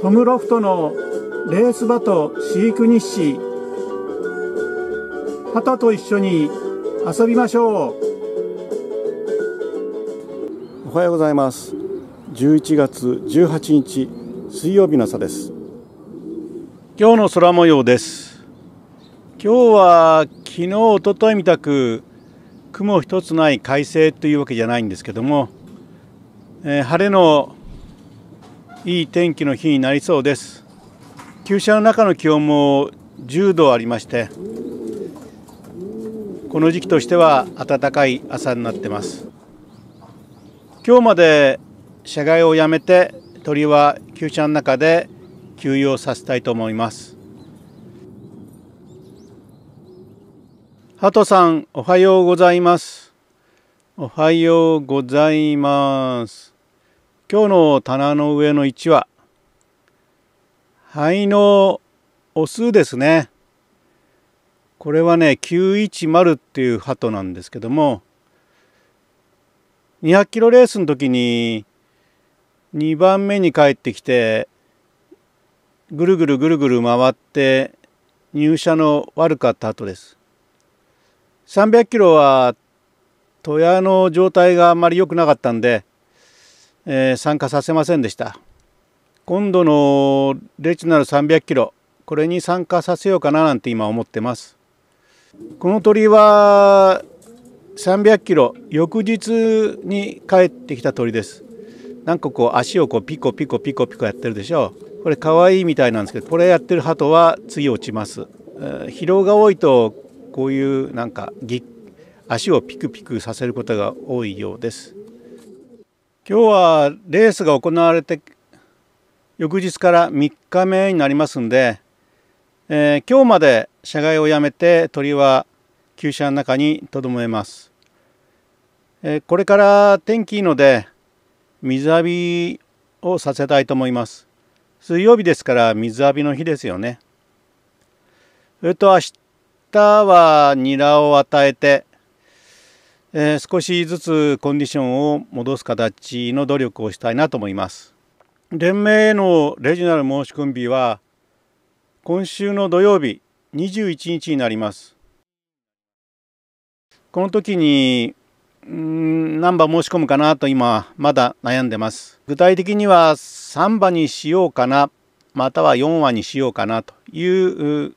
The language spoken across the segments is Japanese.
トムロフトのレース場と飼育日誌旗と一緒に遊びましょうおはようございます11月18日水曜日の朝です今日の空模様です今日は昨日一昨日みたく雲一つない快晴というわけじゃないんですけども、えー、晴れのいい天気の日になりそうです旧車の中の気温も10度ありましてこの時期としては暖かい朝になってます今日まで車外をやめて鳥は旧車の中で休養させたいと思いますハトさんおはようございますおはようございます今日の棚の上の1は肺のオスですねこれはね910っていう鳩なんですけども200キロレースの時に2番目に帰ってきてぐるぐるぐるぐる回って入社の悪かった後です。300キロは戸屋の状態があまり良くなかったんでえー、参加させませんでした今度のレチナル300キロこれに参加させようかななんて今思ってますこの鳥は300キロ翌日に帰ってきた鳥ですなんかこう足をこうピコピコピコピコやってるでしょこれ可愛いみたいなんですけどこれやってる鳩は次落ちます、えー、疲労が多いとこういうなんかぎ足をピクピクさせることが多いようです今日はレースが行われて翌日から3日目になりますんで、えー、今日まで車外をやめて鳥は厩舎の中にとどめます、えー、これから天気いいので水浴びをさせたいと思います水曜日ですから水浴びの日ですよねそれと明日はニラを与えてえー、少しずつコンディションを戻す形の努力をしたいなと思います。連盟へのレジナル申し込み日は今週の土曜日21日になります。この時にん何番申し込むかなと今まだ悩んでます。具体的には3番にしようかなまたは4番にしようかなという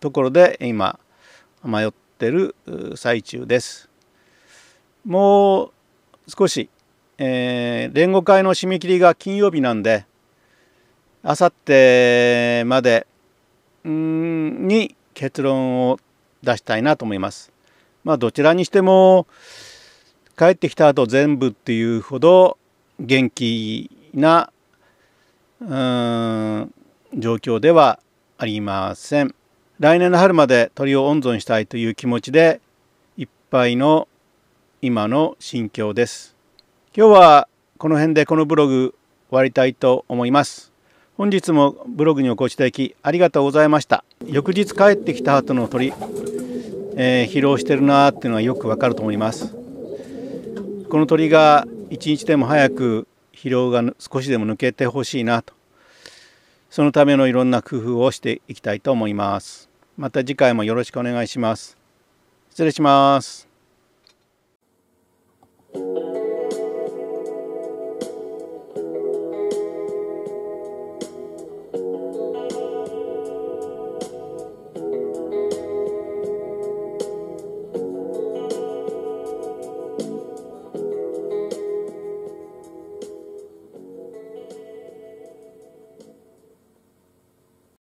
ところで今迷ってる最中です。もう少し、えー、連合会の締め切りが金曜日なんであさってまでに結論を出したいなと思います。まあ、どちらにしても帰ってきた後全部っていうほど元気なうん状況ではありません。来年の春まで鳥を温存したいという気持ちでいっぱいの今の心境です今日はこの辺でこのブログ終わりたいと思います本日もブログにお越しいただきありがとうございました翌日帰ってきた後の鳥、えー、疲労してるなーっていうのはよくわかると思いますこの鳥が一日でも早く疲労が少しでも抜けてほしいなとそのためのいろんな工夫をしていきたいと思いますまた次回もよろしくお願いします失礼します